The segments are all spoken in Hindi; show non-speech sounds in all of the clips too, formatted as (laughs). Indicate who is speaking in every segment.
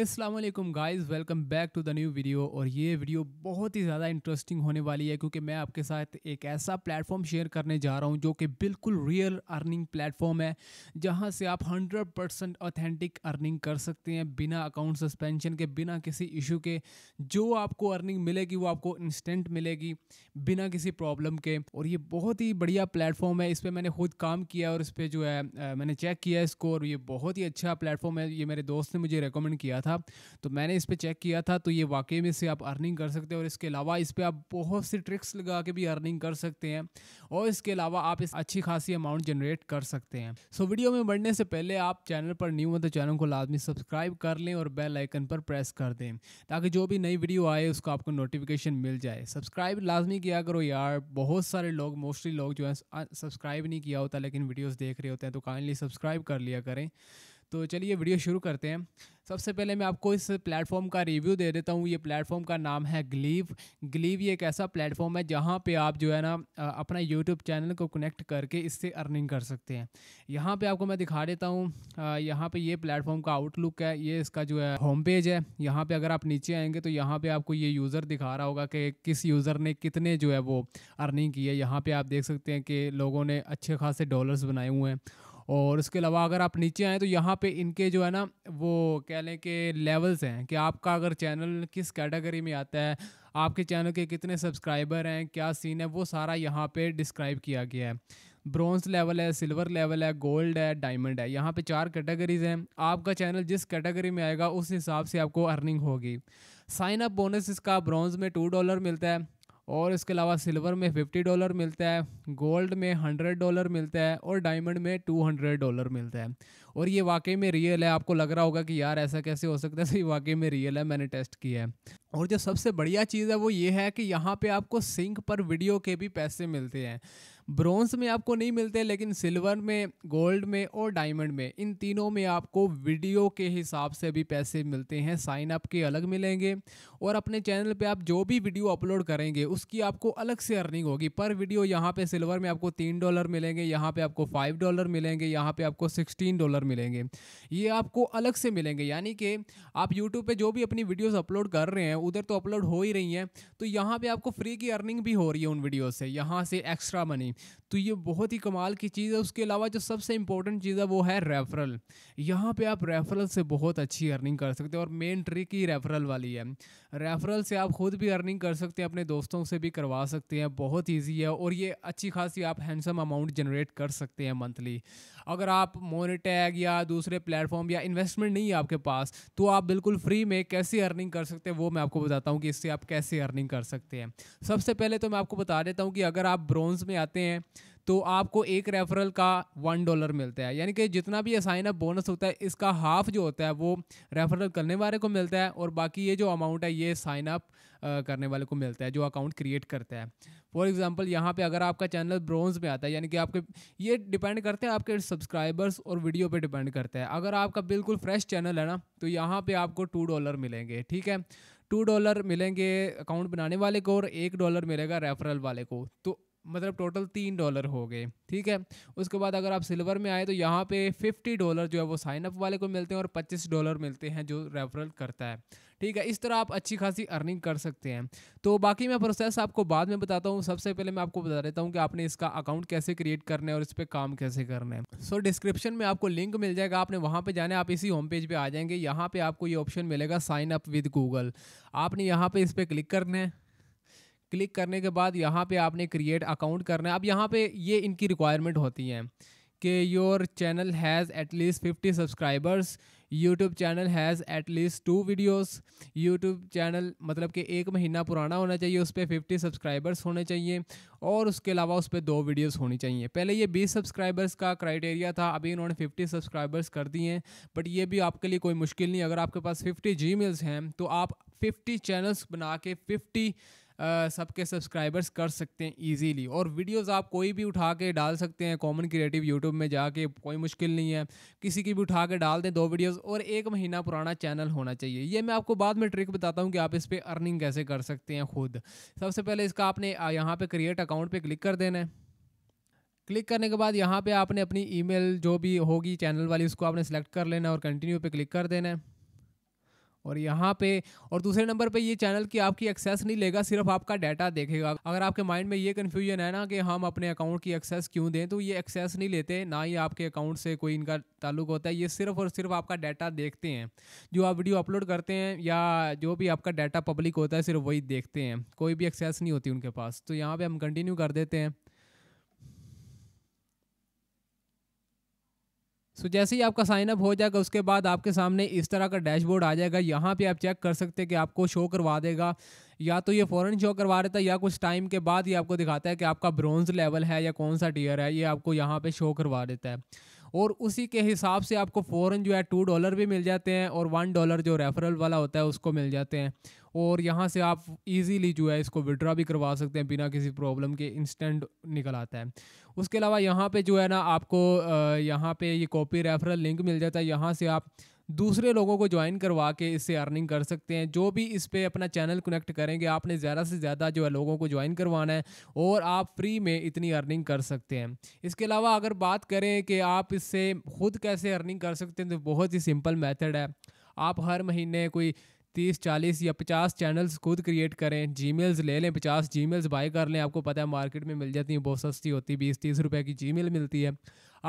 Speaker 1: Aslam guys welcome back to the new video और ये वीडियो बहुत ही ज़्यादा इंटरेस्टिंग होने वाली है क्योंकि मैं आपके साथ एक ऐसा प्लेटफॉर्म शेयर करने जा रहा हूँ जो कि बिल्कुल रियल अर्निंग प्लेटफॉर्म है जहाँ से आप 100 परसेंट ऑथेंटिक अर्निंग कर सकते हैं बिना अकाउंट सस्पेंशन के बिना किसी इशू के जो आपको अर्निंग मिलेगी वो आपको इंस्टेंट मिलेगी बिना किसी प्रॉब्लम के और ये बहुत ही बढ़िया प्लेटफॉर्म है इस पर मैंने खुद काम किया और इस पर जो है मैंने चेक किया इसको और ये बहुत ही अच्छा प्लेटफॉर्म है ये मेरे दोस्त ने मुझे रिकमेंड किया था तो मैंने इस पर चेक किया था तो ये वाकई में से आप अर्निंग कर सकते हैं और इसके अलावा इस पर आप बहुत सी ट्रिक्स लगा के भी अर्निंग कर सकते हैं और इसके अलावा आप इस अच्छी खासी अमाउंट जनरेट कर सकते हैं सो वीडियो में बढ़ने से पहले आप चैनल पर न्यू हो तो चैनल को लाजमी सब्सक्राइब कर लें और बेल आइकन पर प्रेस कर दें ताकि जो भी नई वीडियो आए उसको आपको नोटिफिकेशन मिल जाए सब्सक्राइब लाजमी किया करो यार बहुत सारे लोग मोस्टली लोग जो है सब्सक्राइब नहीं किया होता लेकिन वीडियोज़ देख रहे होते हैं तो काइंडली सब्सक्राइब कर लिया करें तो चलिए वीडियो शुरू करते हैं सबसे पहले मैं आपको इस प्लेटफॉर्म का रिव्यू दे देता हूँ ये प्लेटफॉर्म का नाम है ग्लीव ग्लीव ये एक ऐसा प्लेटफॉर्म है जहाँ पे आप जो है ना अपना यूट्यूब चैनल को कनेक्ट करके इससे अर्निंग कर सकते हैं यहाँ पे आपको मैं दिखा देता हूँ यहाँ पे ये प्लेटफॉर्म का आउटलुक है ये इसका जो है होम पेज है यहाँ पर अगर आप नीचे आएंगे तो यहाँ पर आपको ये यूज़र दिखा रहा होगा कि किस यूज़र ने कितने जो है वो अर्निंग की है यहाँ पर आप देख सकते हैं कि लोगों ने अच्छे खासे डॉलर्स बनाए हुए हैं और उसके अलावा अगर आप नीचे आएँ तो यहाँ पे इनके जो है ना वो कह लें कि लेवल्स हैं कि आपका अगर चैनल किस कैटेगरी में आता है आपके चैनल के कितने सब्सक्राइबर हैं क्या सीन है वो सारा यहाँ पे डिस्क्राइब किया गया है ब्रॉन्ज लेवल है सिल्वर लेवल है गोल्ड है डायमंड है यहाँ पे चार कैटेगरीज हैं आपका चैनल जिस कैटेगरी में आएगा उस हिसाब से आपको अर्निंग होगी साइन अप बोनस इसका ब्रॉन्ज में टू डॉलर मिलता है और इसके अलावा सिल्वर में फिफ्टी डॉलर मिलता है गोल्ड में हंड्रेड डॉलर मिलता है और डायमंड में टू हंड्रेड डॉलर मिलता है और ये वाकई में रियल है आपको लग रहा होगा कि यार ऐसा कैसे हो सकता है (laughs) सही ये वाकई में रियल है मैंने टेस्ट किया है और जो सबसे बढ़िया चीज़ है वो ये है कि यहाँ पे आपको सिंक पर वीडियो के भी पैसे मिलते हैं ब्रॉन्ज में आपको नहीं मिलते लेकिन सिल्वर में गोल्ड में और डायमंड में इन तीनों में आपको वीडियो के हिसाब से भी पैसे मिलते हैं साइन अप के अलग मिलेंगे और अपने चैनल पे आप जो भी वीडियो अपलोड करेंगे उसकी आपको अलग से अर्निंग होगी पर वीडियो यहाँ पे सिल्वर में आपको तीन डॉलर मिलेंगे यहाँ पे आपको फाइव डॉलर मिलेंगे यहाँ पे आपको सिक्सटीन डॉलर मिलेंगे ये आपको अलग से मिलेंगे यानी कि आप यूट्यूब पर जो भी अपनी वीडियोज़ अपलोड कर रहे हैं उधर तो अपलोड हो ही रही हैं तो यहाँ पर आपको फ्री की अर्निंग भी हो रही है उन वीडियो से यहाँ से एक्स्ट्रा मनी तो ये बहुत ही कमाल की चीज़ है उसके अलावा जो सबसे इंपॉर्टेंट चीज़ है वो है रेफरल यहाँ पे आप रेफरल से बहुत अच्छी अर्निंग कर सकते हैं और मेन ट्रिक ही रेफरल वाली है रेफरल से आप खुद भी अर्निंग कर सकते हैं अपने दोस्तों से भी करवा सकते हैं बहुत ईजी है और ये अच्छी खासी आप हैंडसम अमाउंट जनरेट कर सकते हैं मंथली अगर आप मोनिटैग या दूसरे प्लेटफॉर्म या इन्वेस्टमेंट नहीं है आपके पास तो आप बिल्कुल फ्री में कैसे अर्निंग कर सकते हैं वो मैं आपको बताता हूँ कि इससे आप कैसे अर्निंग कर सकते हैं सबसे पहले तो मैं आपको बता देता हूँ कि अगर आप ब्रॉन्ज में आते हैं हैं तो आपको एक रेफरल का वन डॉलर मिलता है यानी कि जितना भी असाइन अप बोनस होता है इसका हाफ जो होता है वो रेफरल करने वाले को मिलता है और बाकी ये जो अमाउंट है ये साइन अप करने वाले को मिलता है जो अकाउंट क्रिएट करता है फॉर एग्जांपल यहाँ पे अगर आपका चैनल ब्रॉन्ज में आता है यानी कि आपके ये डिपेंड करते हैं आपके सब्सक्राइबर्स और वीडियो पर डिपेंड करता है अगर आपका बिल्कुल फ्रेश चैनल है ना तो यहाँ पर आपको टू डॉलर मिलेंगे ठीक है टू डॉलर मिलेंगे अकाउंट बनाने वाले को और एक डॉलर मिलेगा रेफरल वाले को तो मतलब टोटल तीन डॉलर हो गए ठीक है उसके बाद अगर आप सिल्वर में आए तो यहाँ पे फिफ्टी डॉलर जो है वो साइनअप वाले को मिलते हैं और पच्चीस डॉलर मिलते हैं जो रेफरल करता है ठीक है इस तरह आप अच्छी खासी अर्निंग कर सकते हैं तो बाकी मैं प्रोसेस आपको बाद में बताता हूँ सबसे पहले मैं आपको बता देता हूँ कि आपने इसका अकाउंट कैसे क्रिएट करना है और इस पर काम कैसे करना है सो so, डिस्क्रिप्शन में आपको लिंक मिल जाएगा आपने वहाँ पर जाना है आप इसी होम पेज पर पे आ जाएंगे यहाँ पर आपको ये ऑप्शन मिलेगा साइनअप विद गूगल आपने यहाँ पर इस पर क्लिक करना है क्लिक करने के बाद यहाँ पे आपने क्रिएट अकाउंट करना है अब यहाँ पे ये इनकी रिक्वायरमेंट होती हैं कि your channel has at least fifty subscribers YouTube channel has at least two videos YouTube channel मतलब कि एक महीना पुराना होना चाहिए उस पर फिफ्टी सब्सक्राइबर्स होने चाहिए और उसके अलावा उस पर दो वीडियोस होनी चाहिए पहले ये बीस सब्सक्राइबर्स का क्राइटेरिया था अभी इन्होंने फिफ्टी सब्सक्राइबर्स कर दिए हैं बट ये भी आपके लिए कोई मुश्किल नहीं अगर आपके पास फिफ्टी जी हैं तो आप फिफ्टी चैनल्स बना के फिफ्टी सबके सब्सक्राइबर्स कर सकते हैं ईजीली और वीडियोज़ आप कोई भी उठा के डाल सकते हैं कॉमन क्रिएटिव यूट्यूब में जाके कोई मुश्किल नहीं है किसी की भी उठा के डाल दें दो वीडियोज़ और एक महीना पुराना चैनल होना चाहिए ये मैं आपको बाद में ट्रिक बताता हूँ कि आप इस पर अर्निंग कैसे कर सकते हैं खुद सबसे पहले इसका आपने यहाँ पर क्रिएट अकाउंट पर क्लिक कर देना है क्लिक करने के बाद यहाँ पे आपने अपनी ईमेल जो भी होगी चैनल वाली उसको आपने सेलेक्ट कर लेना और कंटिन्यू पे क्लिक कर देना है और यहाँ पे और दूसरे नंबर पे ये चैनल की आपकी एक्सेस नहीं लेगा सिर्फ आपका डाटा देखेगा अगर आपके माइंड में ये कन्फ्यूजन है ना कि हम अपने अकाउंट की एक्सेस क्यों दें तो ये एक्सेस नहीं लेते ना ही आपके अकाउंट से कोई इनका ताल्लुक होता है ये सिर्फ और सिर्फ आपका डाटा देखते हैं जो आप वीडियो अपलोड करते हैं या जो भी आपका डाटा पब्लिक होता है सिर्फ वही देखते हैं कोई भी एक्सेस नहीं होती उनके पास तो यहाँ पर हम कंटिन्यू कर देते हैं सो जैसे ही आपका साइन अप हो जाएगा उसके बाद आपके सामने इस तरह का डैशबोर्ड आ जाएगा यहाँ पे आप चेक कर सकते हैं कि आपको शो करवा देगा या तो ये फ़ौरन शो करवा देता है या कुछ टाइम के बाद ये आपको दिखाता है कि आपका ब्रॉन्ज लेवल है या कौन सा टीयर है ये आपको यहाँ पे शो करवा देता है और उसी के हिसाब से आपको फ़ौरन जो है टू डॉलर भी मिल जाते हैं और वन डॉलर जो रेफरल वाला होता है उसको मिल जाते हैं और यहाँ से आप इजीली जो है इसको विड्रा भी करवा सकते हैं बिना किसी प्रॉब्लम के इंस्टेंट निकल आता है उसके अलावा यहाँ पे जो है ना आपको यहाँ पे ये कॉपी रेफरल लिंक मिल जाता है यहाँ से आप दूसरे लोगों को ज्वाइन करवा के इससे अर्निंग कर सकते हैं जो भी इस पर अपना चैनल कनेक्ट करेंगे आपने ज़्यादा से ज़्यादा जो है लोगों को ज्वाइन करवाना है और आप फ्री में इतनी अर्निंग कर सकते हैं इसके अलावा अगर बात करें कि आप इससे खुद कैसे अर्निंग कर सकते हैं तो बहुत ही सिंपल मैथड है आप हर महीने कोई तीस चालीस या पचास चैनल्स खुद क्रिएट करें जी ले लें पचास जी बाई कर लें आपको पता है मार्केट में मिल जाती हैं बहुत सस्ती होती है बीस तीस रुपये की जी मिलती है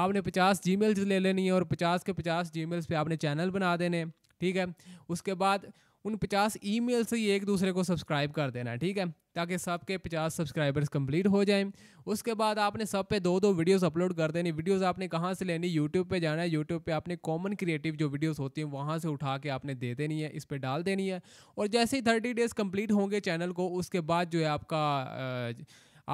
Speaker 1: आपने पचास जी ले लेनी है और पचास के पचास जी पे आपने चैनल बना देने ठीक है उसके बाद उन पचास ई मेल से ही एक दूसरे को सब्सक्राइब कर देना है ठीक है ताकि सबके पचास सब्सक्राइबर्स कंप्लीट हो जाएं उसके बाद आपने सब पे दो दो वीडियोस अपलोड कर देनी वीडियोस आपने कहाँ से लेनी यूट्यूब पे जाना है यूट्यूब पे आपने कॉमन क्रिएटिव जो वीडियोस होती हैं वहाँ से उठा के आपने दे देनी है इस पर डाल देनी है और जैसे ही थर्टी डेज़ कम्प्लीट होंगे चैनल को उसके बाद जो है आपका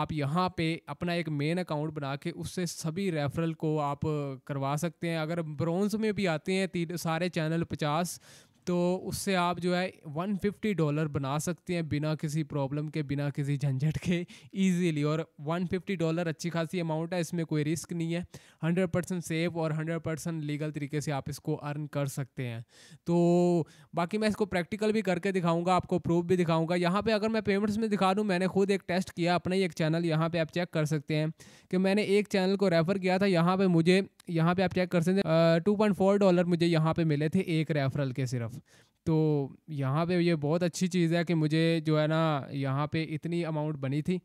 Speaker 1: आप यहाँ पे अपना एक मेन अकाउंट बना के उससे सभी रेफरल को आप करवा सकते हैं अगर ब्रॉन्ज में भी आते हैं सारे चैनल पचास तो उससे आप जो है 150 डॉलर बना सकते हैं बिना किसी प्रॉब्लम के बिना किसी झंझट के ईजीली और 150 डॉलर अच्छी खासी अमाउंट है इसमें कोई रिस्क नहीं है 100 परसेंट सेफ और 100 परसेंट लीगल तरीके से आप इसको अर्न कर सकते हैं तो बाकी मैं इसको प्रैक्टिकल भी करके दिखाऊंगा आपको प्रूफ भी दिखाऊंगा यहाँ पर अगर मैं पेमेंट्स में दिखा दूँ मैंने खुद एक टेस्ट किया अपना ही एक चैनल यहाँ पर आप चेक कर सकते हैं कि मैंने एक चैनल को रेफ़र किया था यहाँ पर मुझे यहाँ पर आप चेक कर सकते हैं टू डॉलर मुझे यहाँ पर मिले थे एक रेफरल के सिर्फ तरफ तो यहाँ पे ये बहुत अच्छी चीज़ है कि मुझे जो है ना यहाँ पे इतनी अमाउंट बनी थी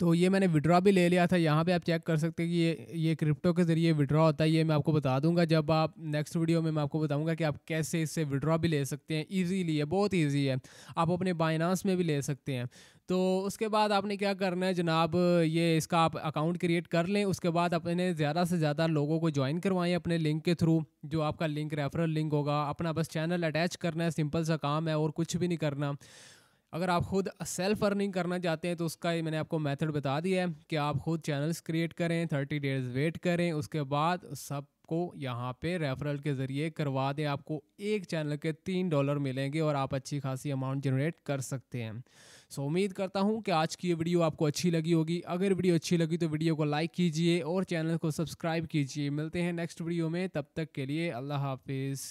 Speaker 1: तो ये मैंने विड्रॉ भी ले लिया था यहाँ पे आप चेक कर सकते हैं कि ये ये क्रिप्टो के ज़रिए विड्रॉ होता है ये मैं आपको बता दूंगा जब आप नेक्स्ट वीडियो में मैं आपको बताऊंगा कि आप कैसे इससे विड्रॉ भी ले सकते हैं ईजीली है बहुत ईजी है आप अपने बाइनास में भी ले सकते हैं तो उसके बाद आपने क्या करना है जनाब ये इसका आप अकाउंट क्रिएट कर लें उसके बाद अपने ज़्यादा से ज़्यादा लोगों को ज्वाइन करवाएं अपने लिंक के थ्रू जो आपका लिंक रेफरल लिंक होगा अपना बस चैनल अटैच करना है सिंपल सा काम है और कुछ भी नहीं करना अगर आप खुद सेल्फ अर्निंग करना चाहते हैं तो उसका मैंने आपको मेथड बता दिया है कि आप खुद चैनल्स क्रिएट करें थर्टी डेज वेट करें उसके बाद सब को यहाँ पे रेफरल के ज़रिए करवा दें आपको एक चैनल के तीन डॉलर मिलेंगे और आप अच्छी खासी अमाउंट जनरेट कर सकते हैं सो so, उम्मीद करता हूँ कि आज की ये वीडियो आपको अच्छी लगी होगी अगर वीडियो अच्छी लगी तो वीडियो को लाइक कीजिए और चैनल को सब्सक्राइब कीजिए मिलते हैं नेक्स्ट वीडियो में तब तक के लिए अल्लाह हाफिज़